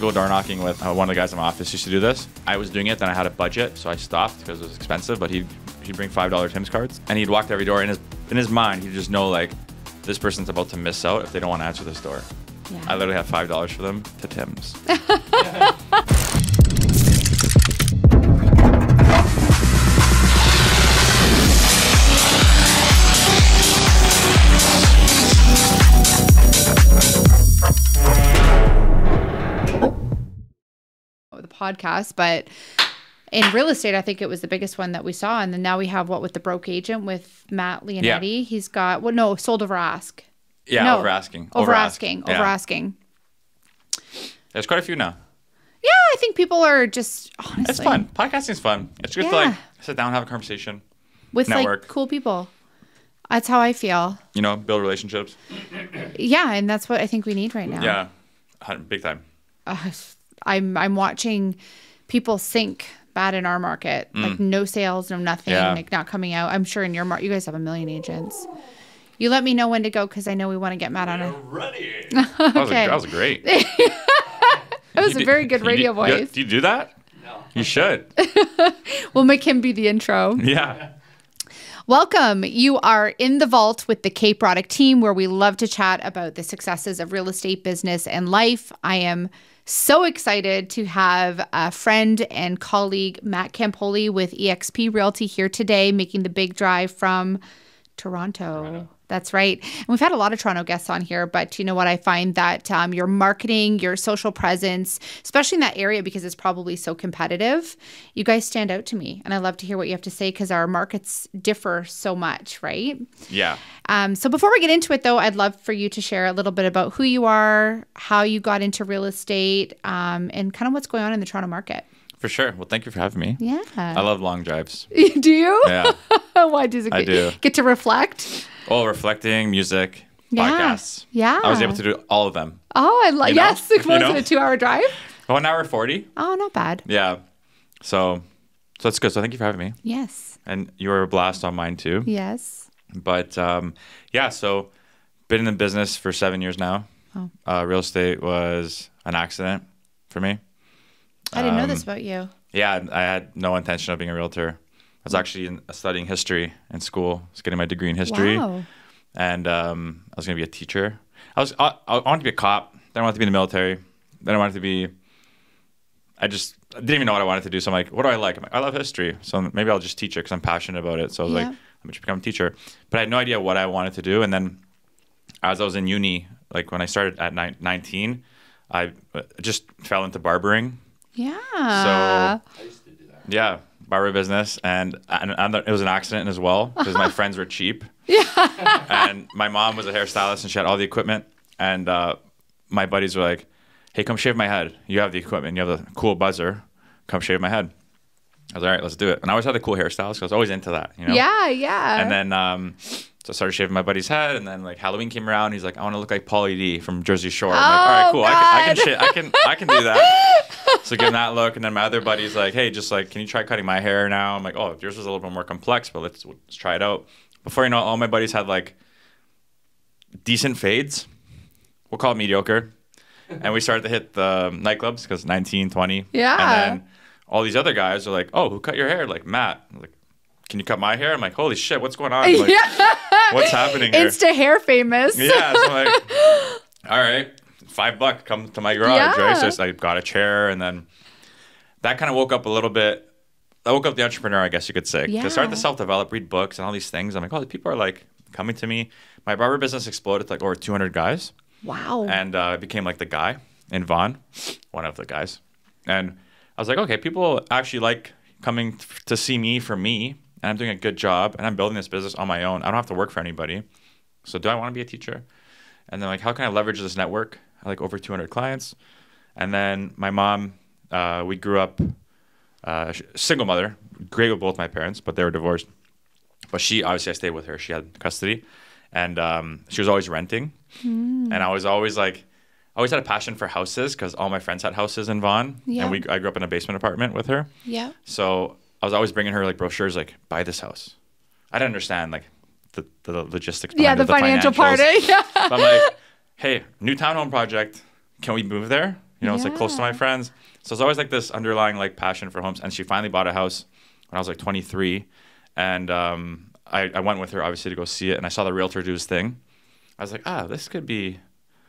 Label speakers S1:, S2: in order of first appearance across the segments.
S1: to go door knocking with uh, one of the guys in my office used to do this. I was doing it, then I had a budget, so I stopped because it was expensive. But he'd he'd bring five dollar Tim's cards, and he'd walk to every door. In his in his mind, he'd just know like this person's about to miss out if they don't want to answer this door. Yeah. I literally have five dollars for them to Tim's.
S2: podcast, but in real estate, I think it was the biggest one that we saw. And then now we have what with the broke agent with Matt Leonetti. Yeah. He's got well, no, sold over ask.
S1: Yeah, no, over asking. Over, asking. Over asking. Yeah. There's quite a few now.
S2: Yeah, I think people are just honestly. It's fun.
S1: Podcasting's fun. It's good yeah. to like sit down, have a conversation with network. like
S2: cool people. That's how I feel.
S1: You know, build relationships.
S2: yeah, and that's what I think we need right now. Yeah, big time. Uh, I'm I'm watching people sink bad in our market. Mm. Like no sales, no nothing, yeah. like not coming out. I'm sure in your market you guys have a million agents. You let me know when to go because I know we want to get mad on it. okay. that, was great. that was you a very did, good radio voice. Do you, you
S1: do that? No. You should.
S2: we'll make him be the intro. Yeah. Welcome. You are in the vault with the K product team where we love to chat about the successes of real estate business and life. I am so excited to have a friend and colleague, Matt Campoli with eXp Realty, here today, making the big drive from Toronto. Toronto. That's right. And we've had a lot of Toronto guests on here, but you know what? I find that um, your marketing, your social presence, especially in that area because it's probably so competitive, you guys stand out to me. And I love to hear what you have to say because our markets differ so much, right? Yeah. Um, so before we get into it, though, I'd love for you to share a little bit about who you are, how you got into real estate, um, and kind of what's going on in the Toronto market.
S1: For sure. Well, thank you for having me.
S2: Yeah. I
S1: love long drives.
S2: do you? Yeah. Why does it I do. get to reflect?
S1: Oh, reflecting, music, yeah.
S2: podcasts. Yeah. I was able to
S1: do all of them.
S2: Oh, I love. know? Yes, it was you know? a two-hour drive.
S1: One hour forty.
S2: Oh, not bad.
S1: Yeah. So, so that's good. So thank you for having me. Yes. And you were a blast on mine too.
S2: Yes.
S1: But um, yeah, so been in the business for seven years now. Oh. Uh, real estate was an accident for me.
S2: I didn't um, know this um, about you.
S1: Yeah, I had no intention of being a realtor. I was actually in, studying history in school. I was getting my degree in history, wow. and um, I was going to be a teacher. I was I, I, wanted to be a cop. Then I wanted to be in the military. Then I wanted to be. I just I didn't even know what I wanted to do. So I'm like, what do I like? like i love history. So maybe I'll just teach it because I'm passionate about it. So I was yeah. like, let me just become a teacher. But I had no idea what I wanted to do. And then as I was in uni, like when I started at ni- 19, I uh, just fell into barbering.
S2: Yeah. So.
S1: Yeah, barber business, and, and, and it was an accident as well because my friends were cheap. Yeah. and my mom was a hairstylist, and she had all the equipment. And uh, my buddies were like, "Hey, come shave my head. You have the equipment. You have the cool buzzer. Come shave my head." I was like, all right, let's do it. And I always had the cool hairstyles because I was always into that, you know?
S2: Yeah, yeah. And
S1: then um, so I started shaving my buddy's head, and then like Halloween came around. He's like, I want to look like Paulie D from Jersey Shore. I'm oh, like, all right, cool. I can, I can, I can, I can do that. so give him that look, and then my other buddy's like, "Hey, just like, can you try cutting my hair now?" I'm like, "Oh, yours was a little bit more complex, but let's let's try it out." Before you know, it, all my buddies had like decent fades. We'll call it mediocre, and we started to hit the nightclubs because 19, 20. Yeah. And then all these other guys are like, "Oh, who cut your hair?" Like Matt. I'm like, can you cut my hair? I'm like, holy shit, what's going on? Like, yeah.
S2: What's happening? Here? Insta hair famous. Yeah. So
S1: like, all right five bucks, come to my garage, yeah. right? So I got a chair, and then that kind of woke up a little bit. I woke up the entrepreneur, I guess you could say. Yeah. To start to self develop, read books, and all these things. I'm like, oh, people are like coming to me. My barber business exploded like over 200 guys.
S2: Wow. And
S1: uh, I became like the guy in Vaughn, one of the guys. And I was like, okay, people actually like coming to see me for me, and I'm doing a good job, and I'm building this business on my own. I don't have to work for anybody. So, do I want to be a teacher? And then, like, how can I leverage this network like over 200 clients. And then my mom, uh, we grew up uh, single mother, great with both my parents, but they were divorced. But she obviously I stayed with her. She had custody, and um, she was always renting. Mm. And I was always like, I always had a passion for houses because all my friends had houses in Vaughan, yeah. and we I grew up in a basement apartment with her. Yeah. So I was always bringing her like brochures, like buy this house. I didn't understand like the, the logistics. yeah, the, the financial part. Eh? Yeah. I'm like, hey, new townhome project, can we move there? You know, yeah. it's like close to my friends. So it's always like this underlying like passion for homes. And she finally bought a house when I was like 23, and um, I, I went with her obviously to go see it. And I saw the realtor do his thing. I was like, ah, this could be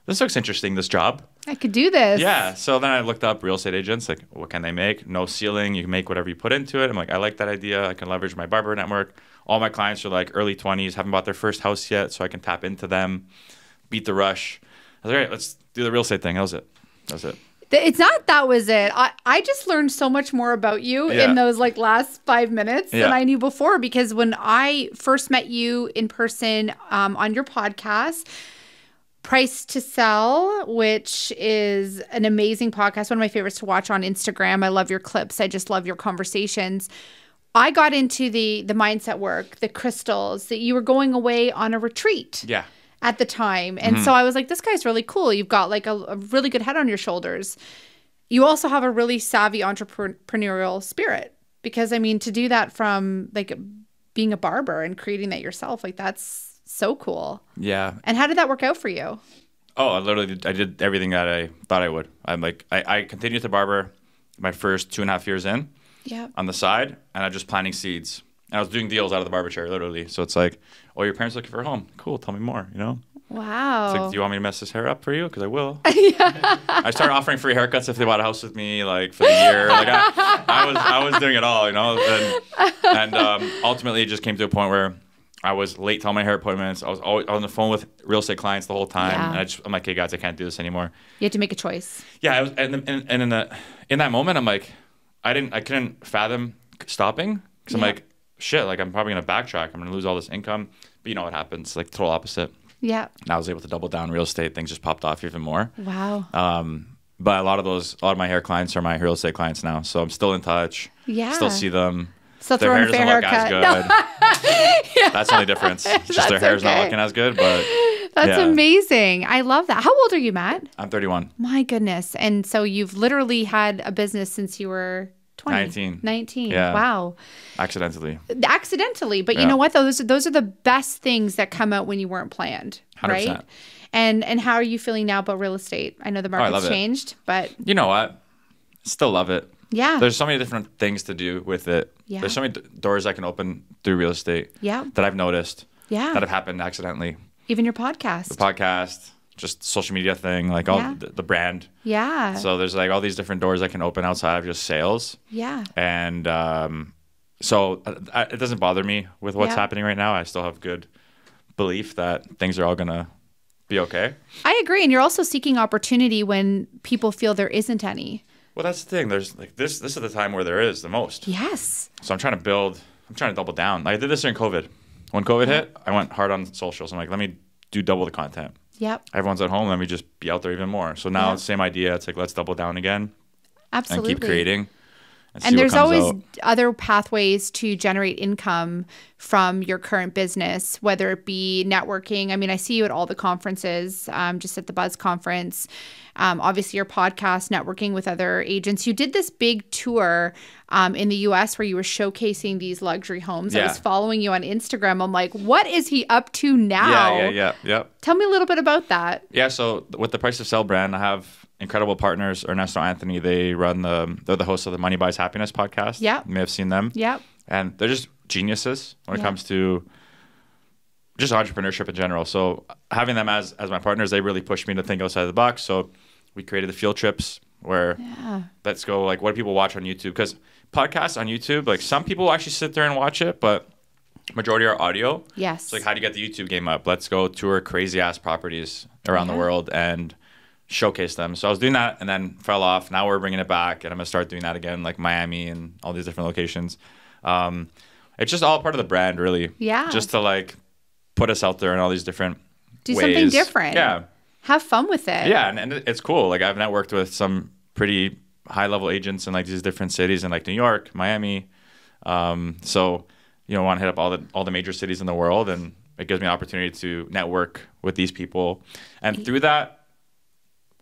S1: this looks interesting, this job.
S2: I could do this. Yeah.
S1: So then I looked up real estate agents, like, what can they make? No ceiling. You can make whatever you put into it. I'm like, I like that idea. I can leverage my barber network. All my clients are like early 20s, haven't bought their first house yet, so I can tap into them beat the rush. I was like, all right, let's do the real estate thing. That was it. That was it.
S2: It's not that was it. I, I just learned so much more about you yeah. in those like last five minutes yeah. than I knew before because when I first met you in person um, on your podcast, Price to Sell, which is an amazing podcast, one of my favorites to watch on Instagram. I love your clips. I just love your conversations. I got into the the mindset work, the crystals, that you were going away on a retreat. Yeah at the time. And mm-hmm. so I was like, this guy's really cool. You've got like a, a, really good head on your shoulders. You also have a really savvy entrepreneurial spirit because I mean, to do that from like being a barber and creating that yourself, like that's so cool. Yeah. And how did that work out for you?
S1: Oh, I literally I did everything that I thought I would. I'm like, I, I continued to barber my first two and a half years in. Yeah. On the side, and I'm just planting seeds. I was doing deals out of the barber chair, literally. So it's like, oh, your parents looking for a home. Cool. Tell me more. You know.
S2: Wow. Like, do you
S1: want me to mess this hair up for you? Because I will. yeah. I started offering free haircuts if they bought a house with me, like for the year. Like I, I was, I was doing it all, you know. And, and um, ultimately, it just came to a point where I was late to all my hair appointments. I was always on the phone with real estate clients the whole time. Yeah. And I just, I'm like, hey guys, I can't do this anymore.
S2: You had to make a choice.
S1: Yeah. Was, and, and, and in the in that moment, I'm like, I didn't, I couldn't fathom stopping because I'm like, shit, like I'm probably gonna backtrack. I'm gonna lose all this income. But you know what happens? Like total opposite. Yeah. And I was able to double down real estate. Things just popped off even more. Wow. Um, but a lot of those, a lot of my hair clients are my real estate clients now. So I'm still in touch. Yeah. Still see them. So their hair doesn't look as good. No.
S2: yeah. That's the only difference. It's just their hair's okay. not looking
S1: as good, but. That's yeah.
S2: amazing. I love that. How old are you, Matt? I'm 31. My goodness. And so you've literally had a business since you were
S1: 20, 19. 19. Yeah. Wow. Accidentally.
S2: Accidentally. But yeah. you know what, though? Those, those are the best things that come out when you weren't planned, 100%. right? And and how are you feeling now about real estate? I know the oh, market's oh, changed, it. but. You
S1: know what? Still love it. Yeah. There's so many different things to do with it. Yeah. There's so many doors I can open through real estate. Yeah. That I've noticed. Yeah. That have happened accidentally.
S2: Even your podcast. The
S1: podcast just social media thing, like all yeah. the, the, brand.
S2: Yeah. So
S1: there's like all these different doors I can open outside of just sales. Yeah. And um, so I, uh, it doesn't bother me with what's yeah. happening right now. I still have good belief that things are all gonna be okay.
S2: I agree, and you're also seeking opportunity when people feel there isn't
S1: any. Well, that's the thing. There's like this. This is the time where there is the most. Yes. So I'm trying to build. I'm trying to double down. Like I did this during COVID. When COVID hit, I went hard on socials. I'm like, let me do double the content. Yep. Everyone's at home, Let me just be out there even more. So now, yeah. same idea. It's like let's double down again. Absolutely. And keep creating. And, and there's always out.
S2: other pathways to generate income from your current business, whether it be networking. I mean, I see you at all the conferences, um, just at the Buzz conference um, obviously your podcast, networking with other agents. You did this big tour um, in the US where you were showcasing these luxury homes. Yeah. I was following you on Instagram. I'm like, what is he up to now? Yeah, yeah, yeah, yeah. Tell me a little bit about that.
S1: Yeah, so with the Price to Sell brand, I have incredible partners, Ernesto Anthony. They run the they're the host of the Money Buys Happiness podcast. Yeah, you may have seen them. Yeah, and they're just geniuses when yep. it comes to just entrepreneurship in general. So having them as as my partners, they really pushed me to think outside the box. So we created the field trips where yeah. let's go like what do people watch on YouTube? Because podcasts on YouTube, like some people actually sit there and watch it, but majority are audio. Yes. So like how do you get the YouTube game up? Let's go tour crazy ass properties around yeah. the world and showcase them. So I was doing that and then fell off. Now we're bringing it back and I'm gonna start doing that again, like Miami and all these different locations. Um, it's just all part of the brand, really. Yeah. Just to like put us out there in all these different do ways. something different. Yeah
S2: have fun with it. Yeah,
S1: and, and it's cool. Like I've networked with some pretty high level agents in like these different cities in like New York, Miami. Um, so you know, I want to hit up all the all the major cities in the world, and it gives me an opportunity to network with these people, and through that.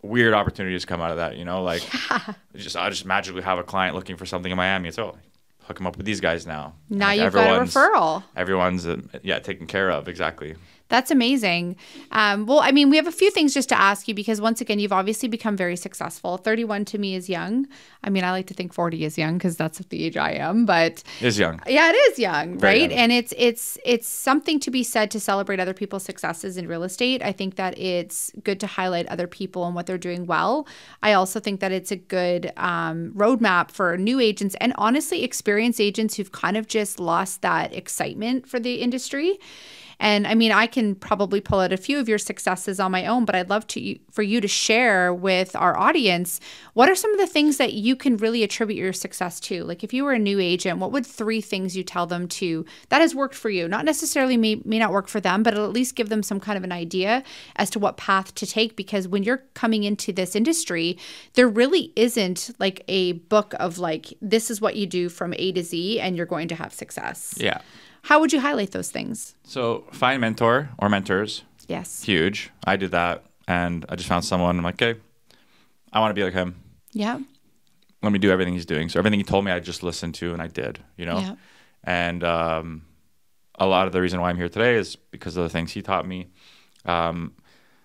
S1: Weird opportunities come out of that, you know. Like, yeah. just I just magically have a client looking for something in Miami. It's oh, hook them up with these guys now. Now like you've got a referral. Everyone's uh, yeah taken care of exactly.
S2: That's amazing. Um, well, I mean, we have a few things just to ask you because once again, you've obviously become very successful. 31 to me is young. I mean, I like to think 40 is young because that's the age I am, but
S1: it's young. Yeah, it
S2: is young, very right? Young. And it's it's it's something to be said to celebrate other people's successes in real estate. I think that it's good to highlight other people and what they're doing well. I also think that it's a good um, roadmap for new agents and honestly experienced agents who've kind of just lost that excitement for the industry and I mean, I can probably pull out a few of your successes on my own, but I'd love to for you to share with our audience what are some of the things that you can really attribute your success to? Like if you were a new agent, what would three things you tell them to that has worked for you? Not necessarily may, may not work for them, but it'll at least give them some kind of an idea as to what path to take because when you're coming into this industry, there really isn't like a book of like this is what you do from A to Z and you're going to have success. Yeah. How would you highlight those things?
S1: So find mentor or mentors. Yes. Huge. I did that and I just found someone. I'm like, okay, I want to be like him. Yeah. Let me do everything he's doing. So everything he told me, I just listened to and I did, you know? Yeah. And um, a lot of the reason why I'm here today is because of the things he taught me. Um,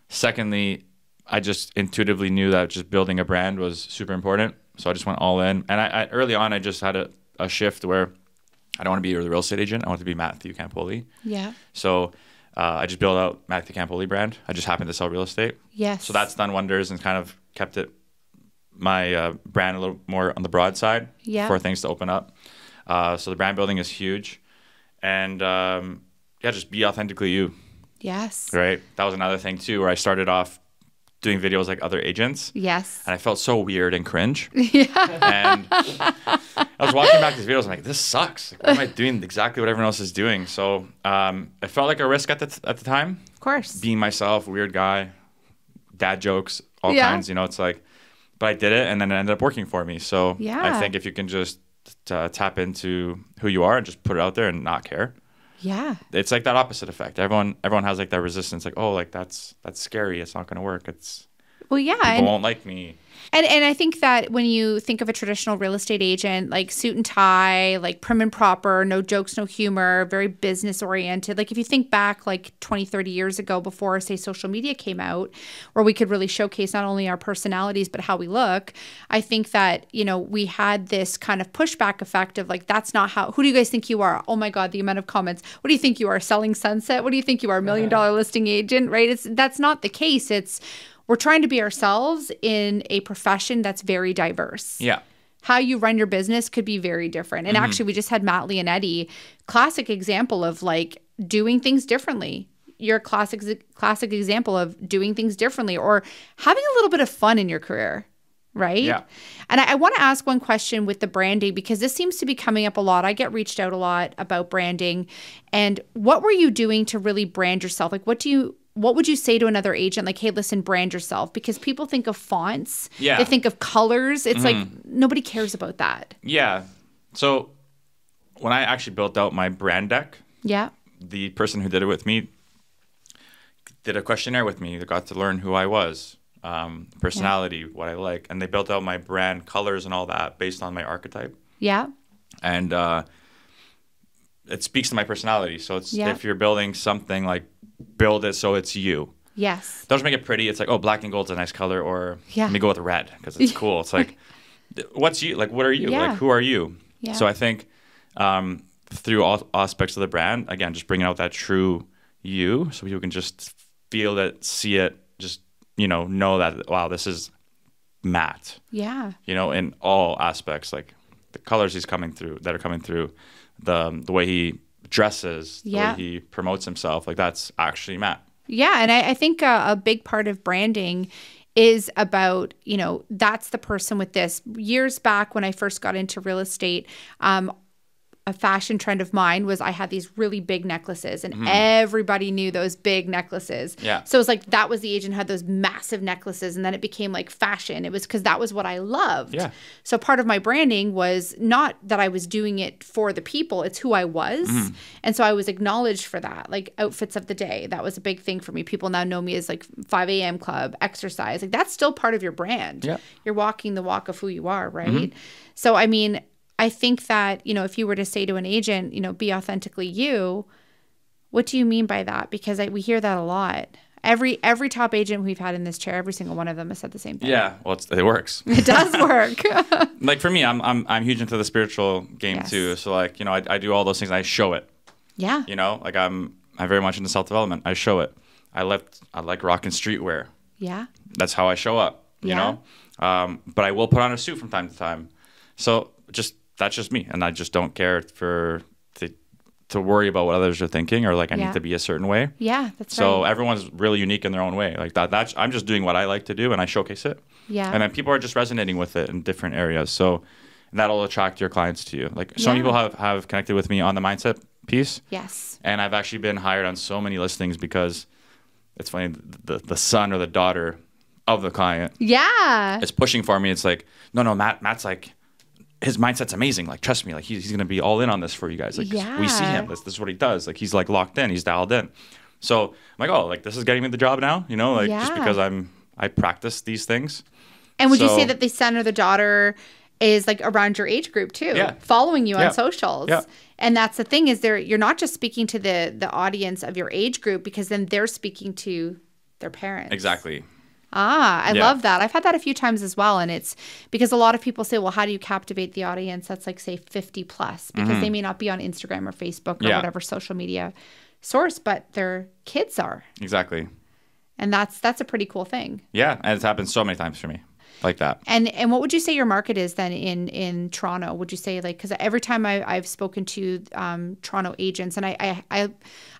S1: secondly, I just intuitively knew that just building a brand was super important. So I just went all in. And I, I early on, I just had a, a shift where – I don't want to be a real estate agent. I want to be Matthew Campoli. Yeah. So uh, I just built out Matthew Campoli brand. I just happened to sell real estate. Yes. So that's done wonders and kind of kept it my uh, brand a little more on the broad side yeah. for things to open up. Uh, so the brand building is huge, and um, yeah, just be authentically you. Yes. Right. That was another thing too, where I started off doing videos like other agents. Yes. And I felt so weird and cringe. Yeah. And I was watching back these videos. I'm like, this sucks. Like, why am I doing exactly what everyone else is doing? So um, I felt like a risk at the at the time. Of course. Being myself, weird guy, dad jokes, all yeah. kinds. You know, it's like, but I did it, and then it ended up working for me. So yeah. I think if you can just uh, tap into who you are and just put it out there and not care. Yeah. It's like that opposite effect. Everyone everyone has like that resistance, like, oh, like that's that's scary. It's not gonna work. It's
S2: well, yeah, people and, won't like me. And and I think that when you think of a traditional real estate agent, like suit and tie, like prim and proper, no jokes, no humor, very business oriented. Like if you think back like 20, 30 years ago before say social media came out, where we could really showcase not only our personalities but how we look, I think that, you know, we had this kind of pushback effect of like that's not how who do you guys think you are? Oh my god, the amount of comments. What do you think you are? Selling sunset? What do you think you are? Million uh-huh. dollar listing agent, right? It's that's not the case. It's we're trying to be ourselves in a profession that's very diverse. Yeah. How you run your business could be very different. And mm-hmm. actually, we just had Matt Leonetti, classic example of like doing things differently. Your classic classic example of doing things differently or having a little bit of fun in your career right? Yeah. And I, I want to ask one question with the branding because this seems to be coming up a lot. I get reached out a lot about branding. And what were you doing to really brand yourself? Like, what do you what would you say to another agent like hey listen brand yourself because people think of fonts yeah they think of colors it's mm like mm-hmm. nobody cares about that
S1: yeah so when i actually built out my brand deck yeah the person who did it with me did a questionnaire with me they got to learn who i was um, personality yeah. what i like and they built out my brand colors and all that based on my archetype yeah and uh, it speaks to my personality. So it's yeah. if you're building something like build it so it's you. Yes. Don't just make it pretty. It's like oh black and gold's a nice color or yeah. let me go with red because it's cool. It's like what's you like what are you yeah. like who are you? Yeah. So I think um, through all aspects of the brand again just bringing out that true you so people can just feel it, see it, just you know know that wow this is Matt. Yeah. You know in all aspects like the colors he's coming through that are coming through the the way he dresses, yeah. the way he promotes himself. Like that's actually Matt.
S2: Yeah, and I, I think a, uh, a big part of branding is about you know that's the person with this years back when i first got into real estate um, a fashion trend of mine was I had these really big necklaces and mm. everybody knew those big necklaces. Yeah. So it was like that was the age and had those massive necklaces and then it became like fashion. It was cuz that was what I loved. Yeah. So part of my branding was not that I was doing it for the people, it's who I was. Mm. And so I was acknowledged for that. Like outfits of the day, that was a big thing for me. People now know me as like 5 a.m. club, exercise. Like that's still part of your brand. Yeah. You're walking the walk of who you are, right? Mm-hmm. So I mean, I think that, you know, if you were to say to an agent, you know, be authentically you, what do you mean by that? Because I, we hear that a lot. Every every top agent we've had in this chair, every single one of them has said the same
S1: thing. Yeah, well, it works. It
S2: does work.
S1: like for me, I'm I'm I'm huge into the spiritual game yes. too. So like you know, I, I do all those things. I show it. Yeah. You know, like I'm I'm very much into self development. I show it. I left I like rock and streetwear. Yeah. That's how I show up. You yeah. know, um, but I will put on a suit from time to time. So just that's just me, and I just don't care for to to worry about what others are thinking or like I yeah. need to be a certain way. Yeah, that's so right. everyone's really unique in their own way. Like that. That's I'm just doing what I like to do, and I showcase it. Yeah. And then people are just resonating with it in different areas. So that'll attract your clients to you. Like some yeah. people have have connected with me on the mindset piece. Yes. And I've actually been hired on so many listings because it's funny the the son or the daughter of the client.
S2: Yeah. It's
S1: pushing for me. It's like, no, no, Matt. Matt's like, his mindset's amazing. Like, trust me, like he's, he's gonna be all in on this for you guys. Like, yeah. we see him. This, this is what he does. Like, he's like locked in. He's dialed in. So I'm like, oh, like this is getting me the job now. You know, like yeah. just because I'm I practice these things. And would so, you say that
S2: the son or the daughter is like around your age group too, yeah. following you yeah. on socials? Yeah. And that's the thing is there you're not just speaking to the the audience of your age group because then they're speaking to their parents.
S1: Exactly. Ah, I yeah. love
S2: that. I've had that a few times as well. And it's because a lot of people say, well, how do you captivate the audience that's like, say, 50 plus? Because mm-hmm. they may not be on Instagram or Facebook or yeah. whatever social media source, but their kids are. Exactly. And that's that's a pretty cool thing.
S1: Yeah, and it's happened so many times for me like that.
S2: And and what would you say your market is then in in Toronto? Would you say like because every time I, have spoken to um, Toronto agents and I, I I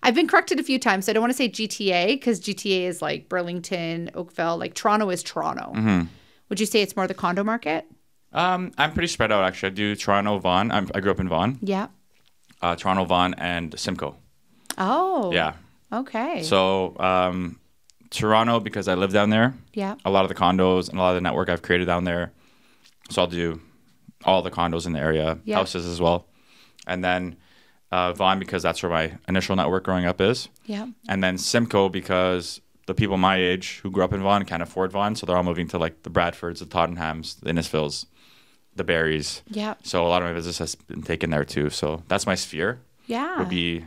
S2: I've been corrected a few times. So I don't want to say GTA because GTA is like Burlington, Oakville. Like Toronto is Toronto. Mm-hmm. Would you say it's more the condo market?
S1: Um, I'm pretty spread out actually. I do Toronto, Vaughan. I'm, i grew up in Vaughan. Yeah. Uh, Toronto, Vaughan, and Simcoe.
S2: Oh. Yeah. Okay.
S1: So um, Toronto because I live down there. Yeah. A lot of the condos and a lot of the network I've created down there. So I'll do all the condos in the area, yeah. houses as well. And then uh, Vaughn because that's where my initial network growing up is. Yeah. And then Simcoe because the people my age who grew up in Vaughan can't afford Vaughan, so they're all moving to like the Bradfords, the Tottenhams, the Innisfils, the Berries. Yeah. So a lot of my business has been taken there too. So that's my sphere. Yeah. Would be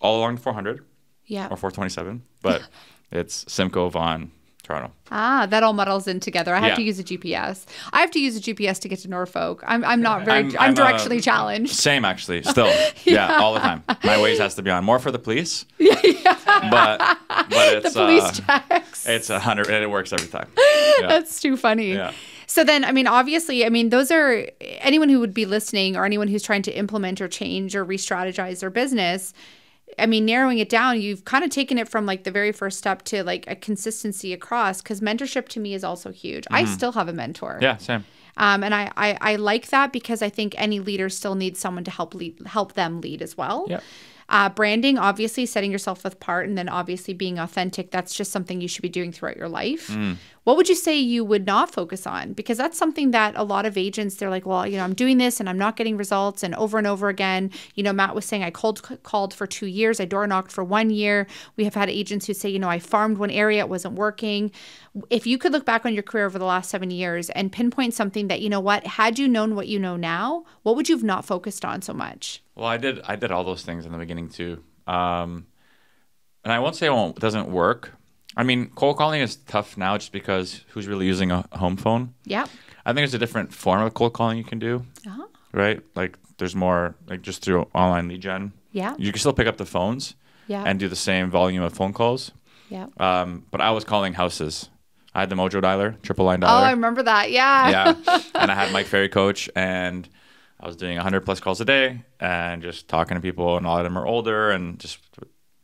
S1: all along the 400. Yeah. Or 427, but It's Simcoe Vaughan, Toronto.
S2: Ah, that all muddles in together. I have yeah. to use a GPS. I have to use a GPS to get to Norfolk. I'm, I'm not very, I'm, I'm, I'm uh, directionally challenged.
S1: Same, actually, still. yeah. yeah. all the time. My ways has to be on. More for the police. yeah. But,
S2: but it's. The police uh,
S1: checks. It's 100, and it works every time. Yeah. That's
S2: too funny. Yeah. So then, I mean, obviously, I mean, those are anyone who would be listening or anyone who's trying to implement or change or re strategize their business I mean, narrowing it down, you've kind of taken it from like the very first step to like a consistency across because mentorship to me is also huge. Mm-hmm. I still have a mentor. Yeah, same. Um, and I, I, I like that because I think any leader still needs someone to help lead, help them lead as well. Yeah. Uh, branding, obviously, setting yourself apart, and then obviously being authentic. That's just something you should be doing throughout your life. Mm what would you say you would not focus on? Because that's something that a lot of agents, they're like, well, you know, I'm doing this and I'm not getting results. And over and over again, you know, Matt was saying, I cold called for two years, I door knocked for one year. We have had agents who say, you know, I farmed one area, it wasn't working. If you could look back on your career over the last seven years and pinpoint something that, you know what, had you known what you know now, what would you have not focused on so much?
S1: Well, I did, I did all those things in the beginning too. Um, and I won't say it doesn't work, I mean, cold calling is tough now just because who's really using a home phone? Yeah. I think there's a different form of cold calling you can do. Uh-huh. Right? Like there's more like just through online lead gen. Yeah. You can still pick up the phones. Yeah. And do the same volume of phone calls. Yeah. Um, but I was calling houses. I had the Mojo dialer, triple line oh, dialer. Oh, I
S2: remember that. Yeah. yeah.
S1: And I had Mike Ferry coach and I was doing 100 plus calls a day and just talking to people and a lot of them are older and just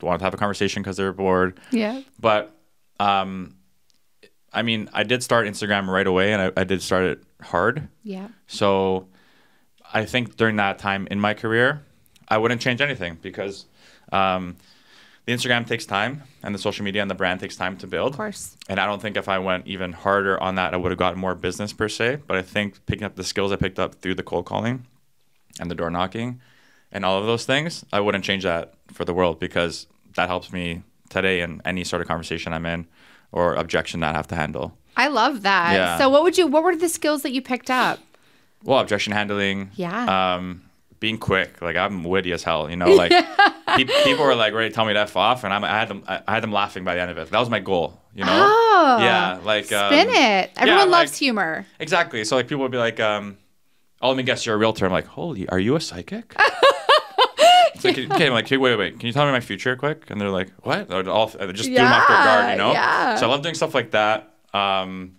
S1: wanted to have a conversation because they were bored. Yeah. But um, I mean, I did start Instagram right away, and I, I did start it hard. Yeah. So, I think during that time in my career, I wouldn't change anything because um, the Instagram takes time, and the social media and the brand takes time to build. Of course. And I don't think if I went even harder on that, I would have gotten more business per se. But I think picking up the skills I picked up through the cold calling, and the door knocking, and all of those things, I wouldn't change that for the world because that helps me today in any sort of conversation I'm in or objection that I have to handle.
S2: I love that. Yeah. So what would you what were the skills that you picked up?
S1: Well, objection handling. Yeah. Um, being quick. Like I'm witty as hell. You know, like
S2: people were like
S1: ready to tell me to f off, and I'm, i had them. I had them laughing by the end of it. That was my goal. You know. Oh. Yeah. Like um, spin um,
S2: it. Everyone yeah, loves like, humor.
S1: Exactly. So like people would be like, um, "Oh, let me guess, you're a realtor." I'm like, "Holy, are you a psychic?" So like, okay, I'm like, hey, wait, wait, can you tell me my future quick? And they're like, what? They're all they just yeah, threw them off their guard, you know. Yeah. So I love doing stuff like that. Um,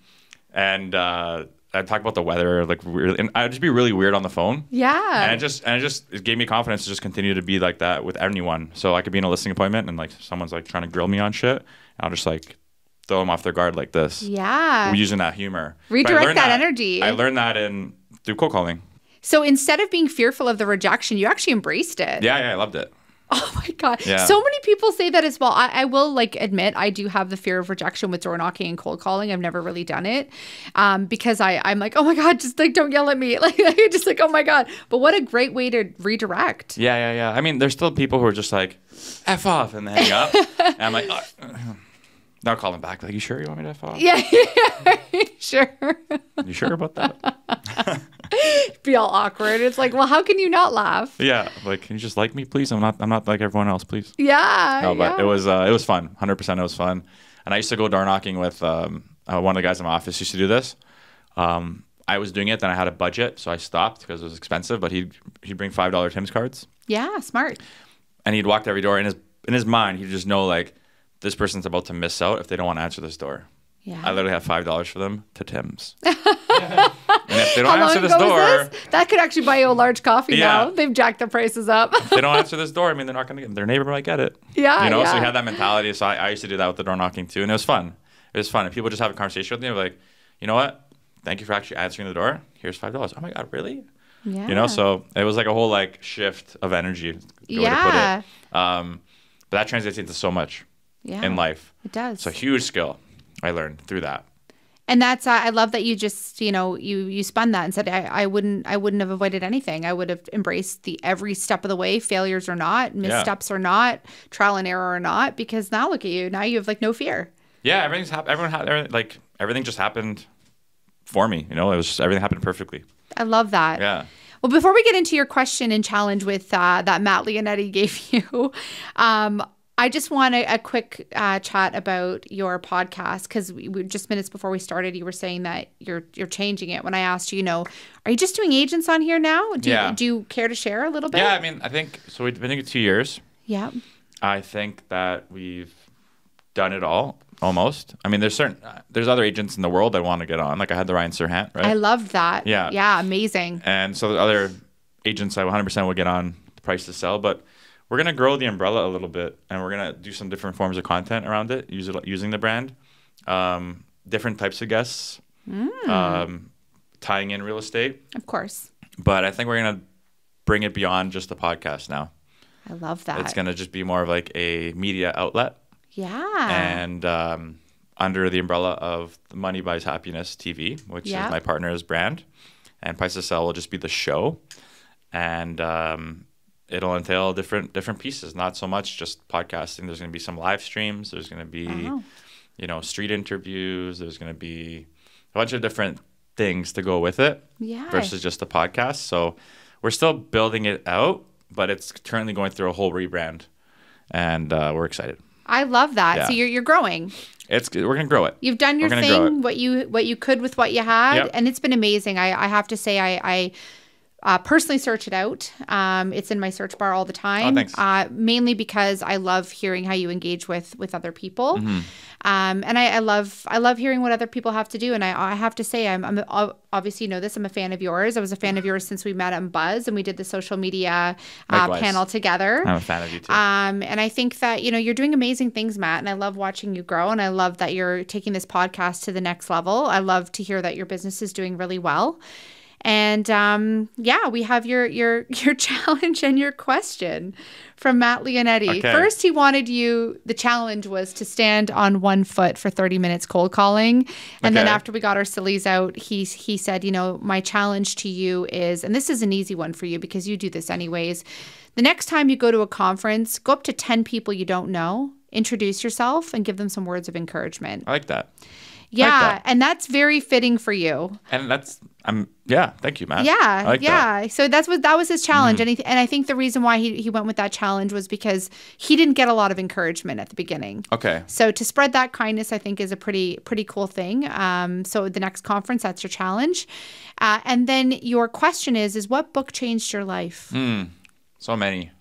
S1: and uh, I talk about the weather, like, really, and I'd just be really weird on the phone.
S2: Yeah. And it
S1: just and it just it gave me confidence to just continue to be like that with anyone. So I could be in a listing appointment and like someone's like trying to grill me on shit, and I'll just like throw them off their guard like this.
S2: Yeah.
S1: Using that humor. Redirect that, that energy. I learned that in through cold calling.
S2: So instead of being fearful of the rejection, you actually embraced it.
S1: Yeah, yeah, I loved it.
S2: Oh my God. Yeah. So many people say that as well. I, I, will like admit I do have the fear of rejection with door knocking and cold calling. I've never really done it um, because I, I'm like, oh my God, just like don't yell at me. Like, just like, oh my God. But what a great way to redirect.
S1: Yeah, yeah, yeah. I mean, there's still people who are just like, F off and they hang up. and I'm like, oh. Uh, now uh, call them back. Like, you sure you want me to F off? Yeah,
S2: yeah. sure.
S1: you sure about that?
S2: be all awkward. It's like, well, how can you not laugh?
S1: Yeah, like can you just like me, please? I'm not, I'm not like everyone else, please.
S2: Yeah. No, but
S1: yeah. it was, uh, it was fun. 100. percent It was fun. And I used to go door knocking with um, uh, one of the guys in my office. Used to do this. Um, I was doing it, then I had a budget, so I stopped because it was expensive. But he'd he'd bring five dollar Tim's cards.
S2: Yeah, smart.
S1: And he'd walk to every door in his in his mind. He'd just know like this person's about to miss out if they don't want to answer this door. Yeah. I literally have five dollars for them to Tim's. and if they don't How answer this door, this?
S2: that could actually buy you a large coffee yeah. now. They've jacked the prices up. if
S1: they don't answer this door, I mean, they're not going to get their neighbor might get it.
S2: Yeah, you know. Yeah. So we had
S1: that mentality. So I, I, used to do that with the door knocking too, and it was fun. It was fun. And people just have a conversation with me, like, you know what? Thank you for actually answering the door. Here's five dollars. Oh my god, really? Yeah. You know, so it was like a whole like shift of energy. Yeah. Um, but that translates into so much yeah, in life. It does. It's a huge skill. I learned through that.
S2: And that's I love that you just you know you you spun that and said I, I wouldn't I wouldn't have avoided anything I would have embraced the every step of the way failures or not missteps yeah. or not trial and error or not because now look at you now you have like no fear
S1: yeah everything's happened everyone had like everything just happened for me you know it was just everything happened perfectly
S2: I love that yeah well, before we get into your question and challenge with uh, that Matt Leonetti gave you, um, I just want a, a quick uh, chat about your podcast because we, we, just minutes before we started, you were saying that you're you're changing it. When I asked you, you know, are you just doing agents on here now? Do yeah. you, Do you care to share a little bit? Yeah, I
S1: mean, I think so. We've been doing it two years. Yeah. I think that we've done it all almost. I mean, there's certain uh, there's other agents in the world I want to get on. Like I had the Ryan Serhant, right? I
S2: love that. Yeah. Yeah, amazing.
S1: And so the other agents I 100% would get on the Price to Sell, but we're gonna grow the umbrella a little bit, and we're gonna do some different forms of content around it, use it, using the brand, um, different types of guests, mm. um, tying in real estate, of course. But I think we're gonna bring it beyond just the podcast now.
S2: I love that. It's gonna
S1: just be more of like a media outlet. Yeah. And um, under the umbrella of Money Buys Happiness TV, which is my partner's brand, and Price to Sell will just be the show, and um, it'll entail different different pieces. Not so much just podcasting. There's going to be some live streams. There's going to be, oh, you know, street interviews. There's going to be a bunch of different things to go with it. Yeah. Versus just a podcast. So we're still building it out, but it's currently going through a whole rebrand, and uh, we're excited.
S2: I love that. Yeah. So you're you're growing.
S1: It's we're gonna grow it. You've done your thing,
S2: what you what you could with what you had, yep. and it's been amazing. I I have to say I I uh, personally search it out. Um, it's in my search bar all the time. Oh, uh, mainly because I love hearing how you engage with with other people, mm-hmm. um, and I, I, love I love hearing what other people have to do. And I, I have to say, I'm, I'm obviously you know this. I'm a fan of yours. I was a fan of yours since we met on Buzz and we did the social media uh, panel together. I'm a fan of you too. Um, and I think that you know you're doing amazing things, Matt. And I love watching you grow. And I love that you're taking this podcast to the next level. I love to hear that your business is doing really well and um, yeah, we have your your your challenge and your question from Matt Leonetti. Okay. First, he wanted you. The challenge was to stand on one foot for 30 minutes cold calling, and okay. then after we got our sillies out, he he said, you know, my challenge to you is, and this is an easy one for you because you do this anyways. The next time you go to a conference, go up to 10 people you don't know, introduce yourself, and give them some words of encouragement. I like that. Yeah, like that. and that's very fitting for you.
S1: And that's I'm yeah, thank you, Matt. Yeah, like yeah.
S2: That. So that's what that was his challenge, mm-hmm. and he, and I think the reason why he he went with that challenge was because he didn't get a lot of encouragement at the beginning. Okay. So to spread that kindness, I think is a pretty pretty cool thing. Um, so the next conference, that's your challenge, uh, and then your question is is what book changed your life?
S1: Hmm. so many.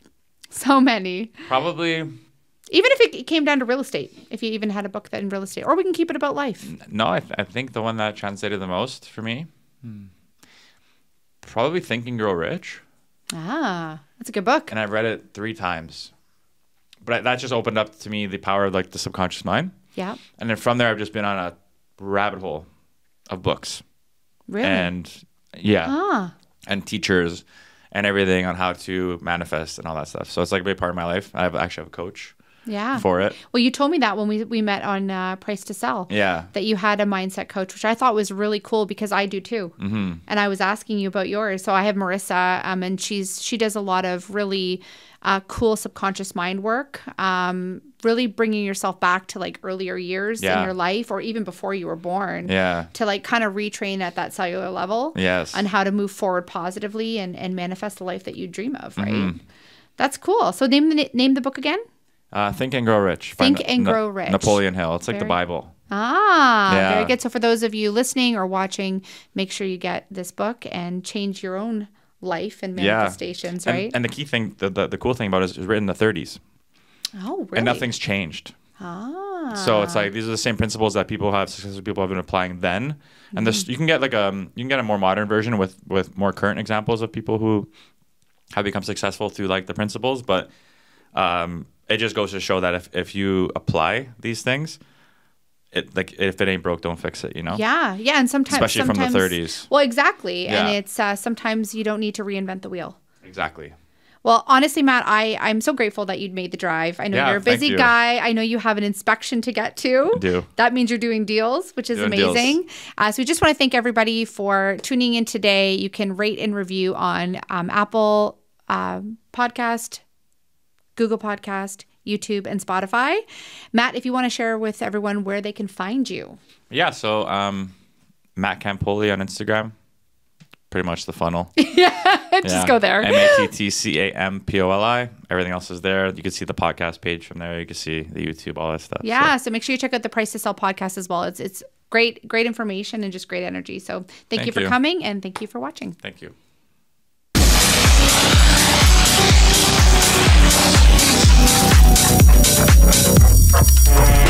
S2: So many. Probably. Even if it came down to real estate, if you even had a book that in real estate, or we can keep it about life.
S1: No, I, th- I think the one that translated the most for me Hmm. Probably Thinking Grow Rich.
S2: Ah, that's a good book.
S1: And I've read it three times. But that just opened up to me the power of like the subconscious mind. Yeah. And then from there, I've just been on a rabbit hole of books. Really? And yeah. Ah. And teachers and everything on how to manifest and all that stuff. So it's like a big part of my life. I have, actually have a coach yeah. for it.
S2: Well, you told me that when we, we met on uh, Price to Sell. Yeah. That you had a mindset coach, which I thought was really cool because I do too. Mm-hmm. And I was asking you about yours. So I have Marissa, um, and she's she does a lot of really uh, cool subconscious mind work, um, really bringing yourself back to like earlier years yeah. in your life or even before you were born. Yeah. To like kind of retrain at that cellular level. Yes. On how to move forward positively and, and manifest the life that you dream of, right? Mm-hmm. That's cool. So name the name the book again.
S1: Uh, Think and Grow Rich. Think and Na- Grow Rich. Napoleon Hill. It's like very the Bible.
S2: Ah, yeah. very good. So for those of you listening or watching, make sure you get this book and change your own life and manifestations, yeah. and, right?
S1: And the key thing, the, the, the cool thing about it is it was written in the 30s. Oh, really? And nothing's changed.
S2: Ah. So it's like
S1: these are the same principles that people have successful people have been applying then, and this mm-hmm. you can get like a um, you can get a more modern version with with more current examples of people who have become successful through like the principles, but um, it just goes to show that if, if you apply these things, it like if it ain't broke, don't fix it. You know. Yeah,
S2: yeah, and sometimes especially sometimes, from the 30s. Well, exactly, yeah. and it's uh, sometimes you don't need to reinvent the wheel. Exactly. Well, honestly, Matt, I, I'm so grateful that you'd made the drive. I know yeah, you're a busy you. guy. I know you have an inspection to get to. I do. That means you're doing deals, which is doing amazing. Uh, so we just want to thank everybody for tuning in today. You can rate and review on um, Apple uh, Podcast, Google Podcast, YouTube, and Spotify. Matt, if you want to share with everyone where they can find you.
S1: Yeah, so um, Matt Campoli on Instagram. Pretty much the funnel.
S2: yeah, just go there. M A T
S1: T C A M P O L I. Everything else is there. You can see the podcast page from there. You can see the YouTube, all that stuff.
S2: Yeah, so, so make sure you check out the Price to Sell podcast as well. It's it's great, great information and just great energy. So thank, thank you for you. coming and thank you for
S1: watching. Thank you. Thank you.